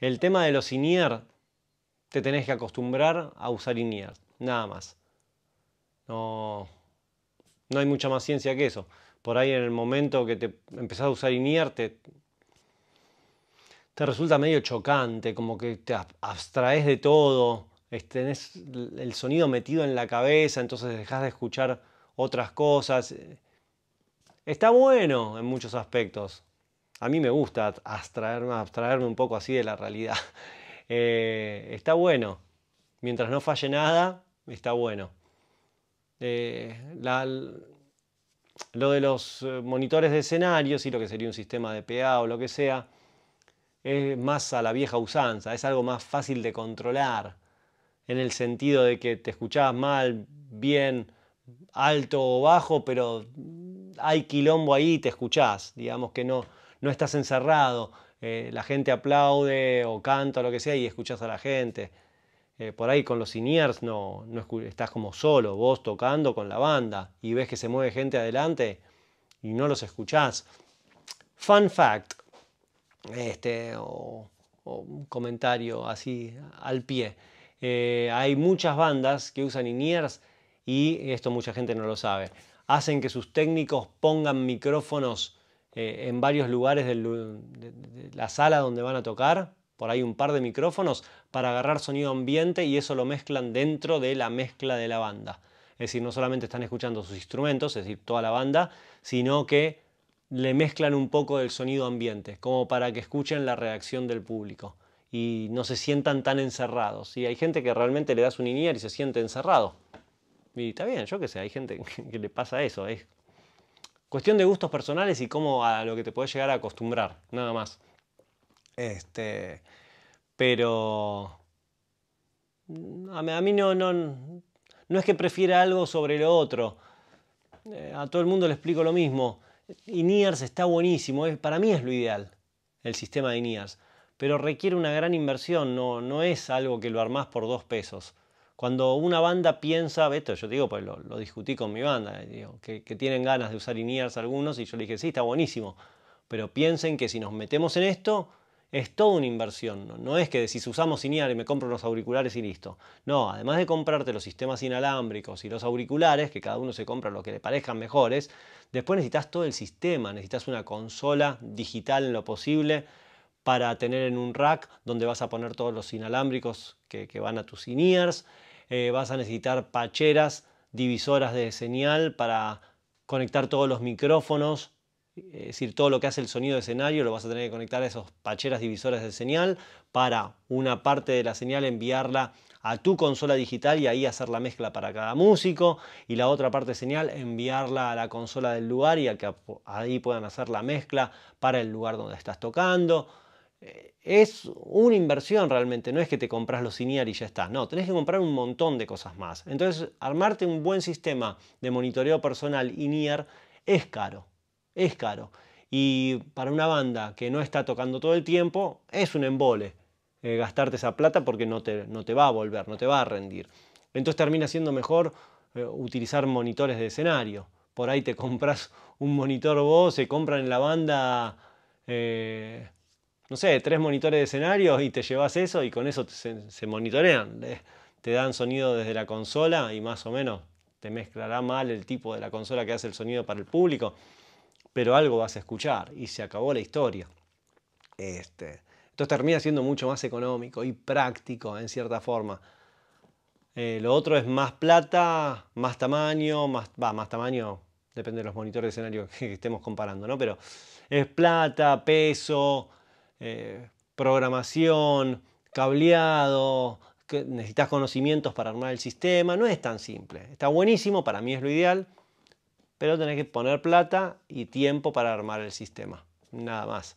El tema de los INIER, te tenés que acostumbrar a usar INIER, nada más. No, no hay mucha más ciencia que eso. Por ahí en el momento que te empezás a usar INIER, te, te resulta medio chocante, como que te abstraes de todo, tenés el sonido metido en la cabeza, entonces dejas de escuchar otras cosas. Está bueno en muchos aspectos, a mí me gusta abstraerme, un poco así de la realidad. Eh, está bueno. Mientras no falle nada, está bueno. Eh, lo de los eh, monitores de escenarios y lo que sería un sistema de PA o lo que sea, es más a la vieja usanza, es algo más fácil de controlar, en el sentido de que te escuchabas mal, bien, alto o bajo, pero hay quilombo ahí y te escuchás, digamos que no, no estás encerrado, eh, la gente aplaude o canta o lo que sea y escuchas a la gente. Eh, por ahí con los iniers no, no estás como solo, vos tocando con la banda y ves que se mueve gente adelante y no los escuchás. Fun fact, este, o, un comentario así al pie. Eh, hay muchas bandas que usan iniers y esto mucha gente no lo sabe. Hacen que sus técnicos pongan micrófonos eh, en varios lugares de, la sala donde van a tocar, por ahí un par de micrófonos, para agarrar sonido ambiente y eso lo mezclan dentro de la mezcla de la banda. Es decir, no solamente están escuchando sus instrumentos, es decir, toda la banda, sino que le mezclan un poco del sonido ambiente, como para que escuchen la reacción del público y no se sientan tan encerrados. Y hay gente que realmente le das un inier y se siente encerrado. Y está bien, yo qué sé, hay gente que le pasa eso, es Cuestión de gustos personales y cómo a lo que te puedes llegar a acostumbrar, nada más. Este, pero a mí no, no, no es que prefiera algo sobre lo otro. Eh, a todo el mundo le explico lo mismo. INEARS está buenísimo, para mí es lo ideal, el sistema de INEARS, pero requiere una gran inversión, no, no es algo que lo armás por dos pesos. Cuando una banda piensa, esto yo digo, pues lo, discutí con mi banda, eh, que, tienen ganas de usar INEARS algunos, y yo le dije, sí, está buenísimo, pero piensen que si nos metemos en esto, es toda una inversión, no, es que si usamos inears y me compro unos auriculares y listo. No, además de comprarte los sistemas inalámbricos y los auriculares, que cada uno se compra lo que le parezcan mejores, después necesitas todo el sistema, necesitas una consola digital en lo posible, para tener en un rack donde vas a poner todos los inalámbricos que, van a tus inears, eh, vas a necesitar pacheras, divisoras de señal para conectar todos los micrófonos, eh, es decir, todo lo que hace el sonido de escenario lo vas a tener que conectar a esas pacheras divisoras de señal para una parte de la señal enviarla a tu consola digital y ahí hacer la mezcla para cada músico y la otra parte de señal enviarla a la consola del lugar y a que ahí puedan hacer la mezcla para el lugar donde estás tocando es una inversión realmente, no es que te compras los iniar y ya está, no, tenés que comprar un montón de cosas más. Entonces, armarte un buen sistema de monitoreo personal INIAR es caro, es caro. Y para una banda que no está tocando todo el tiempo, es un embole eh, gastarte esa plata porque no te, no te va a volver, no te va a rendir. Entonces termina siendo mejor eh, utilizar monitores de escenario. Por ahí te compras un monitor vos, se compran en la banda... Eh, no sé, tres monitores de escenario y te llevas eso y con eso se, monitorean. Te, dan sonido desde la consola y más o menos te mezclará mal el tipo de la consola que hace el sonido para el público, pero algo vas a escuchar y se acabó la historia. Este, entonces termina siendo mucho más económico y práctico en cierta forma. Eh, lo otro es más plata, más tamaño, más, va más tamaño, depende de los monitores de escenario que estemos comparando, ¿no? Pero es plata, peso, eh, programación, cableado, necesitas conocimientos para armar el sistema, no es tan simple. Está buenísimo, para mí es lo ideal, pero tenés que poner plata y tiempo para armar el sistema, nada más.